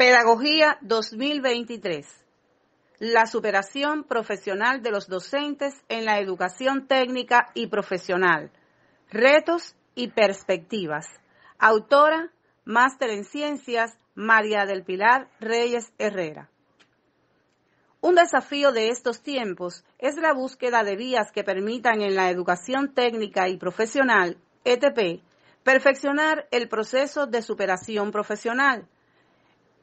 Pedagogía 2023. La superación profesional de los docentes en la educación técnica y profesional. Retos y perspectivas. Autora, máster en ciencias, María del Pilar Reyes Herrera. Un desafío de estos tiempos es la búsqueda de vías que permitan en la educación técnica y profesional, ETP, perfeccionar el proceso de superación profesional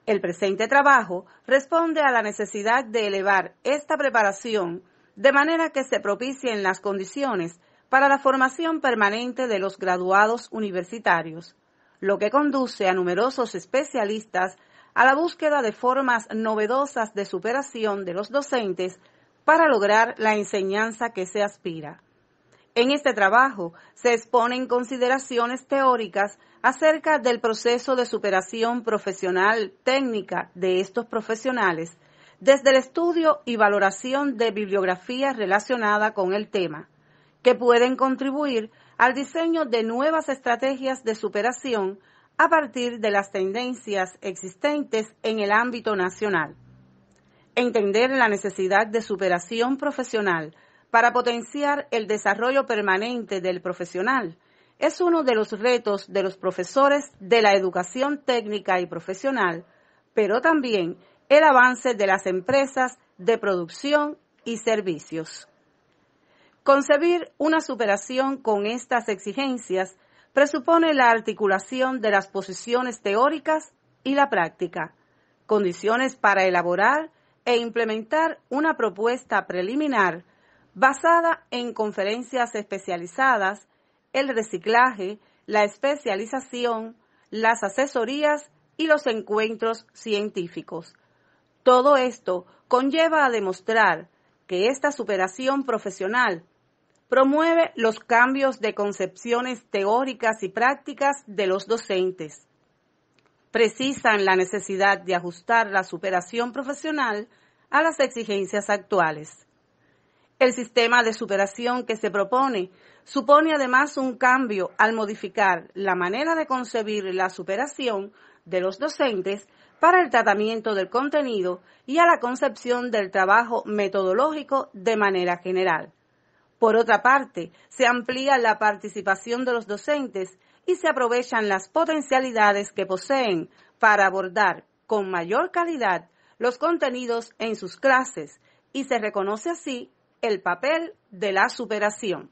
el presente trabajo responde a la necesidad de elevar esta preparación de manera que se propicien las condiciones para la formación permanente de los graduados universitarios, lo que conduce a numerosos especialistas a la búsqueda de formas novedosas de superación de los docentes para lograr la enseñanza que se aspira. En este trabajo se exponen consideraciones teóricas acerca del proceso de superación profesional técnica de estos profesionales, desde el estudio y valoración de bibliografía relacionada con el tema, que pueden contribuir al diseño de nuevas estrategias de superación a partir de las tendencias existentes en el ámbito nacional. Entender la necesidad de superación profesional para potenciar el desarrollo permanente del profesional. Es uno de los retos de los profesores de la educación técnica y profesional, pero también el avance de las empresas de producción y servicios. Concebir una superación con estas exigencias presupone la articulación de las posiciones teóricas y la práctica, condiciones para elaborar e implementar una propuesta preliminar basada en conferencias especializadas, el reciclaje, la especialización, las asesorías y los encuentros científicos. Todo esto conlleva a demostrar que esta superación profesional promueve los cambios de concepciones teóricas y prácticas de los docentes. Precisan la necesidad de ajustar la superación profesional a las exigencias actuales. El sistema de superación que se propone supone además un cambio al modificar la manera de concebir la superación de los docentes para el tratamiento del contenido y a la concepción del trabajo metodológico de manera general. Por otra parte, se amplía la participación de los docentes y se aprovechan las potencialidades que poseen para abordar con mayor calidad los contenidos en sus clases y se reconoce así el papel de la superación.